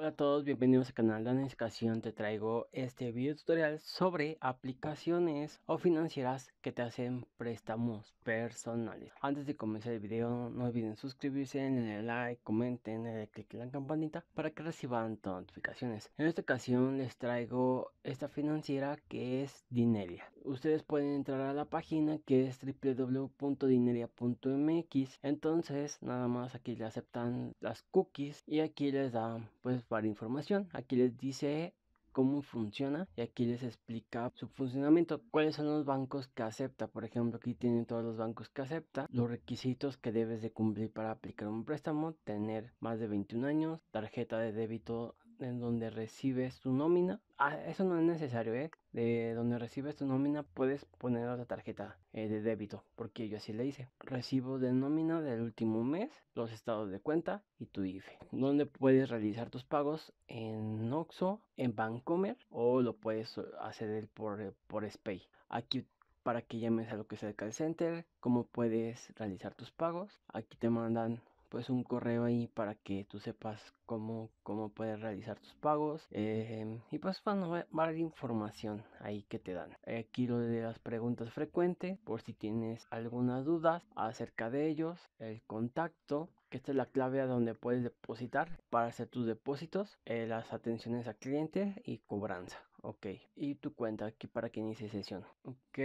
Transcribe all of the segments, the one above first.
Hola a todos, bienvenidos al canal de Anescación. Te traigo este video tutorial sobre aplicaciones o financieras que te hacen préstamos personales. Antes de comenzar el video, no olviden suscribirse, denle like, comenten, denle click en la campanita para que reciban todas notificaciones. En esta ocasión les traigo esta financiera que es Dineria. Ustedes pueden entrar a la página que es www.dineria.mx. Entonces, nada más aquí le aceptan las cookies y aquí les dan pues para información. Aquí les dice cómo funciona y aquí les explica su funcionamiento, cuáles son los bancos que acepta, por ejemplo aquí tienen todos los bancos que acepta, los requisitos que debes de cumplir para aplicar un préstamo, tener más de 21 años, tarjeta de débito en donde recibes tu nómina. Ah, eso no es necesario, ¿eh? De donde recibes tu nómina puedes poner la tarjeta eh, de débito, porque yo así le hice. Recibo de nómina del último mes, los estados de cuenta y tu IFE. Donde puedes realizar tus pagos en OXO. en Bancomer o lo puedes eh, hacer por, eh, por Spay. Aquí para que llames a lo que es el call center, cómo puedes realizar tus pagos. Aquí te mandan pues un correo ahí para que tú sepas cómo, cómo puedes realizar tus pagos em, y pues van va, a información ahí que te dan aquí lo de las preguntas frecuentes por si tienes algunas dudas acerca de ellos el contacto que esta es la clave a donde puedes depositar para hacer tus depósitos, eh, las atenciones al cliente y cobranza. Ok, y tu cuenta aquí para que inicie sesión. Ok,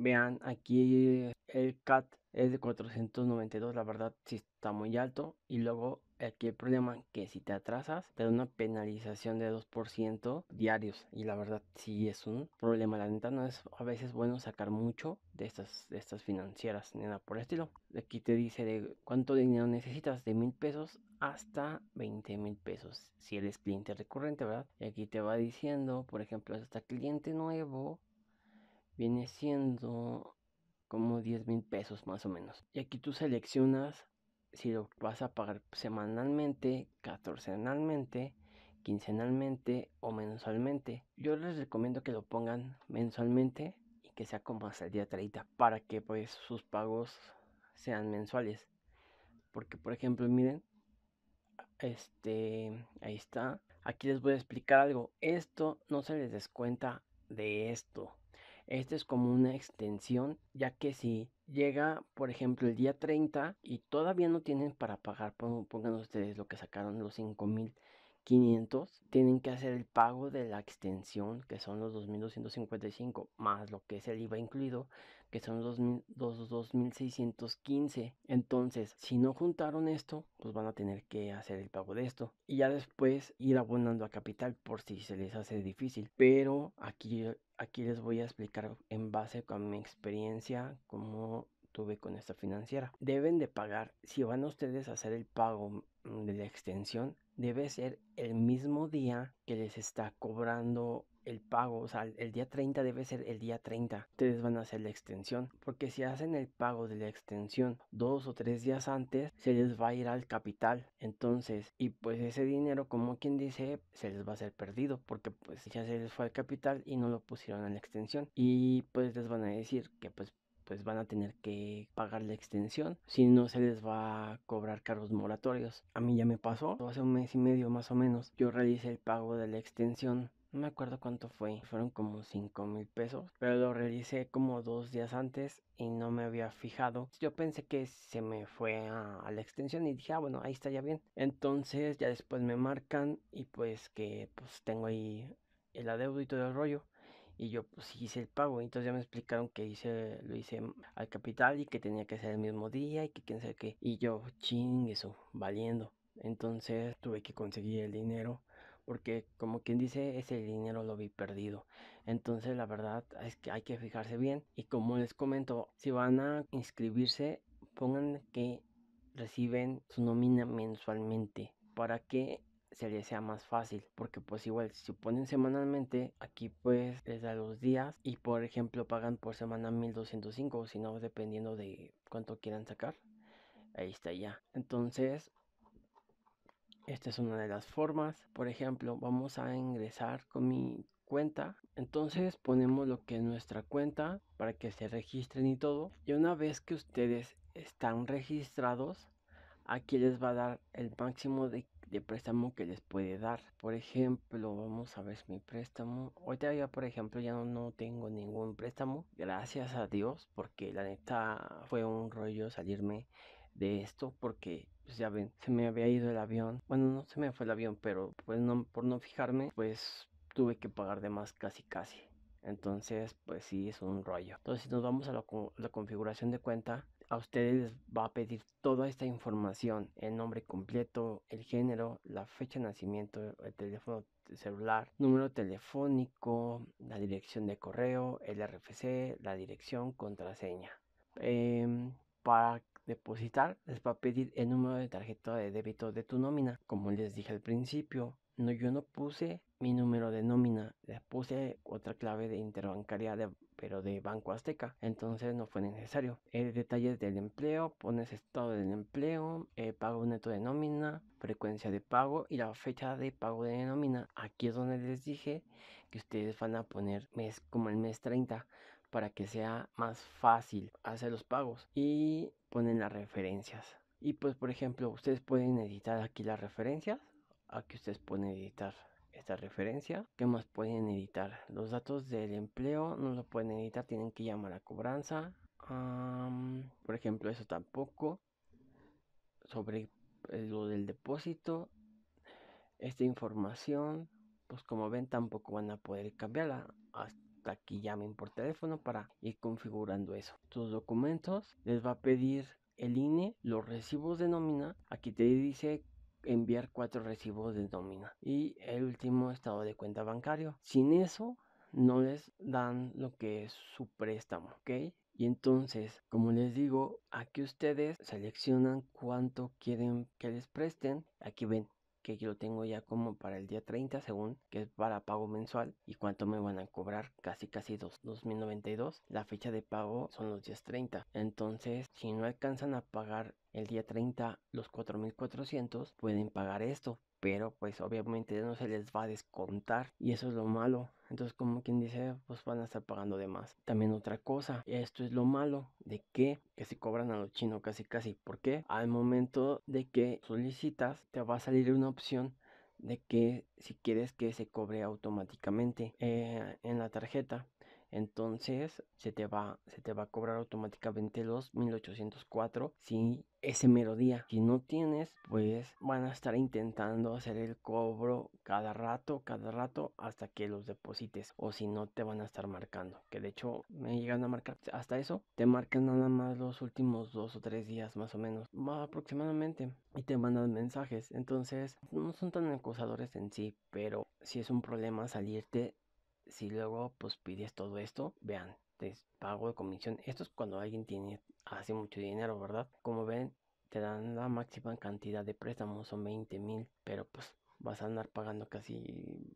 Vean, aquí el CAT es de 492, la verdad sí está muy alto. Y luego aquí el problema que si te atrasas te da una penalización de 2% diarios y la verdad sí es un problema la neta no es a veces bueno sacar mucho de estas estas financieras ni nada por el estilo aquí te dice de cuánto dinero necesitas de mil pesos hasta 20 mil pesos si eres cliente recurrente verdad y aquí te va diciendo por ejemplo hasta cliente nuevo viene siendo como 10 mil pesos más o menos. Y aquí tú seleccionas si lo vas a pagar semanalmente, catorcenalmente, quincenalmente o mensualmente. Yo les recomiendo que lo pongan mensualmente y que sea como hasta el día 30 para que pues sus pagos sean mensuales. Porque por ejemplo, miren, este, ahí está. Aquí les voy a explicar algo. Esto no se les descuenta de esto. Esta es como una extensión, ya que si llega, por ejemplo, el día 30 y todavía no tienen para pagar, pongan ustedes lo que sacaron los 5500, tienen que hacer el pago de la extensión, que son los 2255 más lo que es el IVA incluido, que son 2.615. Entonces, si no juntaron esto, pues van a tener que hacer el pago de esto. Y ya después ir abonando a capital por si se les hace difícil. Pero aquí, aquí les voy a explicar en base a mi experiencia cómo tuve con esta financiera. Deben de pagar, si van ustedes a hacer el pago de la extensión, debe ser el mismo día que les está cobrando el pago, o sea, el día 30 debe ser el día 30. Ustedes van a hacer la extensión, porque si hacen el pago de la extensión dos o tres días antes, se les va a ir al capital. Entonces, y pues ese dinero, como quien dice, se les va a ser perdido, porque pues ya se les fue al capital y no lo pusieron en la extensión. Y pues les van a decir que pues pues van a tener que pagar la extensión, si no se les va a cobrar cargos moratorios. A mí ya me pasó, hace un mes y medio más o menos, yo realicé el pago de la extensión no me acuerdo cuánto fue, fueron como 5 mil pesos, pero lo realicé como dos días antes y no me había fijado. Yo pensé que se me fue a, la extensión y dije, ah, bueno, ahí está ya bien. Entonces ya después me marcan y pues que pues tengo ahí el adeudo y todo el rollo. Y yo pues hice el pago. Entonces ya me explicaron que hice, lo hice al capital y que tenía que ser el mismo día y que quién sabe qué. Y yo, ching, eso, valiendo. Entonces tuve que conseguir el dinero porque como quien dice ese dinero lo vi perdido entonces la verdad es que hay que fijarse bien y como les comento si van a inscribirse pongan que reciben su nómina mensualmente para que se les sea más fácil porque pues igual si ponen semanalmente aquí pues les da los días y por ejemplo pagan por semana 1205 si no dependiendo de cuánto quieran sacar ahí está ya entonces esta es una de las formas. Por ejemplo, vamos a ingresar con mi cuenta. Entonces ponemos lo que es nuestra cuenta para que se registren y todo. Y una vez que ustedes están registrados, aquí les va a dar el máximo de, préstamo que les puede dar. Por ejemplo, vamos a ver mi préstamo. hoy día por ejemplo, ya no, no tengo ningún préstamo. Gracias a Dios, porque la neta fue un rollo salirme de esto porque pues, ya ven, se me había ido el avión. Bueno, no se me fue el avión, pero pues no, por no fijarme, pues tuve que pagar de más casi casi. Entonces, pues sí, es un rollo. Entonces, si nos vamos a la, configuración de cuenta, a ustedes les va a pedir toda esta información, el nombre completo, el género, la fecha de nacimiento, el teléfono celular, número telefónico, la dirección de correo, el RFC, la dirección, contraseña. Eh, para depositar, les va a pedir el número de tarjeta de débito de tu nómina. Como les dije al principio, no, yo no puse mi número de nómina, les puse otra clave de interbancaria, pero de Banco Azteca, entonces no fue necesario. el eh, detalles del empleo, pones estado del empleo, eh, pago neto de nómina, frecuencia de pago y la fecha de pago de nómina. Aquí es donde les dije que ustedes van a poner mes como el mes 30 para que sea más fácil hacer los pagos y ponen las referencias. Y pues por ejemplo, ustedes pueden editar aquí las referencias. Aquí ustedes pueden editar esta referencia. ¿Qué más pueden editar? Los datos del empleo no lo pueden editar, tienen que llamar a cobranza. por ejemplo, eso tampoco. Sobre eh, lo del depósito, esta información, pues como ven, tampoco van a poder cambiarla. Hasta aquí llamen por teléfono para ir configurando eso. Tus documentos les va a pedir el INE, los recibos de nómina. Aquí te dice enviar cuatro recibos de nómina y el último estado de cuenta bancario. Sin eso no les dan lo que es su préstamo, ¿ok? Y entonces, como les digo, aquí ustedes seleccionan cuánto quieren que les presten. Aquí ven que yo lo tengo ya como para el día 30 según, que es para pago mensual y cuánto me van a cobrar, casi casi 2, 2092. La fecha de pago son los días 30. Entonces, si no alcanzan a pagar el día 30 los 4400, pueden pagar esto, pero pues obviamente no se les va a descontar y eso es lo malo entonces, como quien dice, pues van a estar pagando de más. También otra cosa, esto es lo malo de que, se cobran a los chinos casi casi. ¿Por qué? Al momento de que solicitas, te va a salir una opción de que si quieres que se cobre automáticamente eh, en la tarjeta entonces se te va, se te va a cobrar automáticamente los 1804 si ese mero día. Si no tienes, pues van a estar intentando hacer el cobro cada rato, cada rato hasta que los deposites. O si no, te van a estar marcando. Que de hecho me llegan a marcar hasta eso. Te marcan nada más los últimos dos o tres días más o menos. Más aproximadamente. Y te mandan mensajes. Entonces no son tan acusadores en sí. Pero si es un problema salirte si luego pues pides todo esto, vean, te pago de comisión. Esto es cuando alguien tiene hace mucho dinero, ¿verdad? Como ven, te dan la máxima cantidad de préstamos, son 20 mil, pero pues vas a andar pagando casi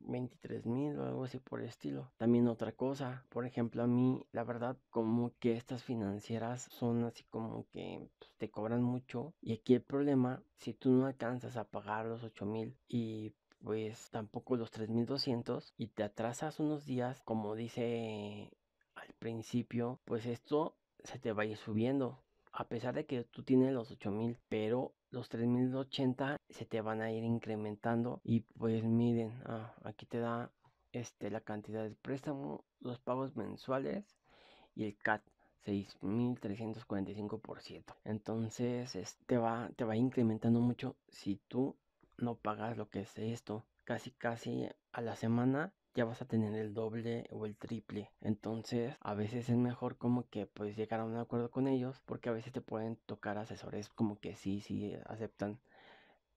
23 mil o algo así por el estilo. También otra cosa, por ejemplo, a mí, la verdad, como que estas financieras son así como que pues, te cobran mucho. Y aquí el problema, si tú no alcanzas a pagar los 8 mil y pues tampoco los 3200 y te atrasas unos días, como dice al principio, pues esto se te va a ir subiendo. A pesar de que tú tienes los 8000, pero los 3080 se te van a ir incrementando. Y pues miren, ah, aquí te da este, la cantidad de préstamo, los pagos mensuales y el CAT. 6.345%. Entonces, este va, te va incrementando mucho si tú no pagas lo que es esto. Casi, casi a la semana ya vas a tener el doble o el triple. Entonces, a veces es mejor como que pues llegar a un acuerdo con ellos, porque a veces te pueden tocar asesores como que sí, sí aceptan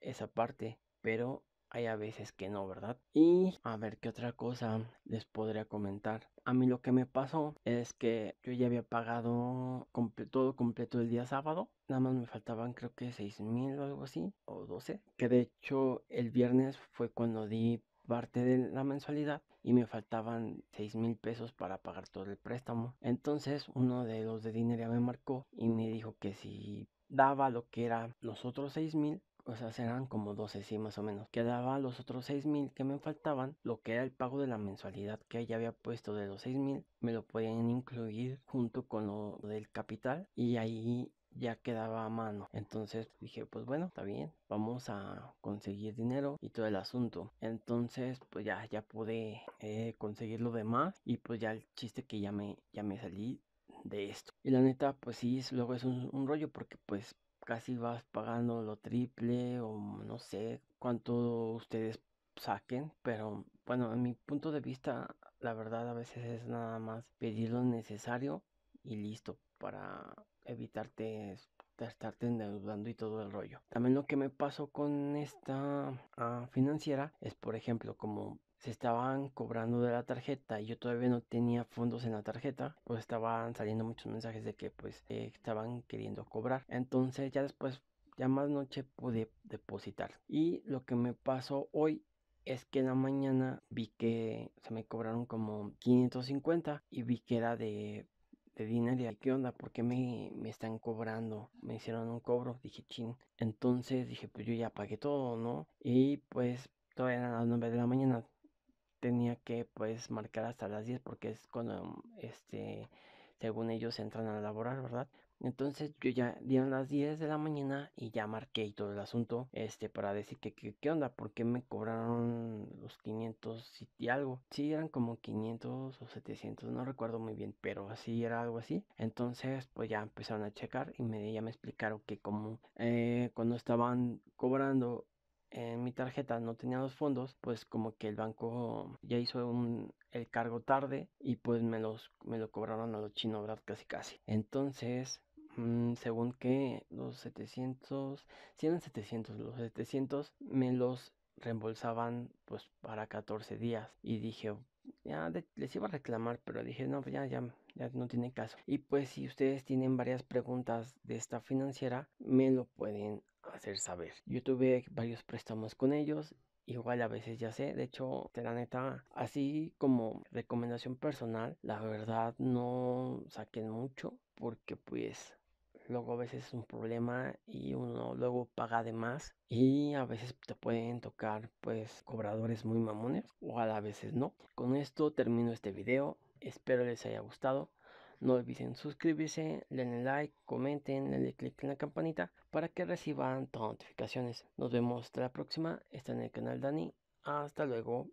esa parte, pero hay a veces que no, ¿verdad? Y a ver qué otra cosa les podría comentar. A mí lo que me pasó es que yo ya había pagado todo completo el día sábado. Nada más me faltaban creo que 6 mil o algo así, o 12. Que de hecho el viernes fue cuando di parte de la mensualidad y me faltaban 6 mil pesos para pagar todo el préstamo. Entonces uno de los de dinería me marcó y me dijo que si daba lo que era los otros 6 mil, o sea, serán como 12, sí, más o menos. Quedaba los otros 6 mil que me faltaban, lo que era el pago de la mensualidad que ya había puesto de los 6 mil, me lo pueden incluir junto con lo del capital y ahí ya quedaba a mano. Entonces dije, pues bueno, está bien, vamos a conseguir dinero y todo el asunto. Entonces, pues ya, ya pude eh, conseguir lo demás y pues ya el chiste que ya me, ya me salí de esto. Y la neta, pues sí, luego es un rollo porque pues casi vas pagando lo triple o no sé cuánto ustedes saquen, pero bueno, en mi punto de vista, la verdad a veces es nada más pedir lo necesario y listo para evitarte estarte endeudando y todo el rollo. También lo que me pasó con esta ah, financiera es, por ejemplo, como se estaban cobrando de la tarjeta y yo todavía no tenía fondos en la tarjeta, pues estaban saliendo muchos mensajes de que pues eh, estaban queriendo cobrar. Entonces ya después, ya más noche pude depositar. Y lo que me pasó hoy es que en la mañana vi que se me cobraron como 550 y vi que era de de y ¿Qué onda? ¿Por qué me, me, están cobrando? Me hicieron un cobro. Dije, chin. Entonces dije, pues yo ya pagué todo, ¿no? Y pues todavía eran las 9 de la mañana tenía que pues marcar hasta las 10 porque es cuando este según ellos entran a laborar, ¿verdad? Entonces yo ya dieron las 10 de la mañana y ya marqué todo el asunto este para decir que qué onda, por qué me cobraron los 500 y, algo. Sí, eran como 500 o 700, no recuerdo muy bien, pero así era algo así. Entonces pues ya empezaron a checar y me, ya me explicaron que como eh, cuando estaban cobrando en mi tarjeta no tenía los fondos, pues como que el banco ya hizo el cargo tarde y pues me, los, me lo cobraron a los chinos, ¿verdad? Casi casi. Entonces, mm, según que los 700, si eran 700, los 700 me los reembolsaban pues para 14 días y dije, ya les iba a reclamar, pero dije, no, pues, ya, ya, ya no tiene caso. Y pues si ustedes tienen varias preguntas de esta financiera, me lo pueden hacer saber. Yo tuve varios préstamos con ellos Igual a veces ya sé, de hecho, te la neta, así como recomendación personal, la verdad no saquen mucho porque pues luego a veces es un problema y uno luego paga de más y a veces te pueden tocar pues cobradores muy mamones o a veces no. Con esto termino este video, espero les haya gustado. No olviden suscribirse, denle like, comenten, denle click en la campanita para que reciban todas las notificaciones. Nos vemos hasta la próxima. Está en el canal Dani. Hasta luego.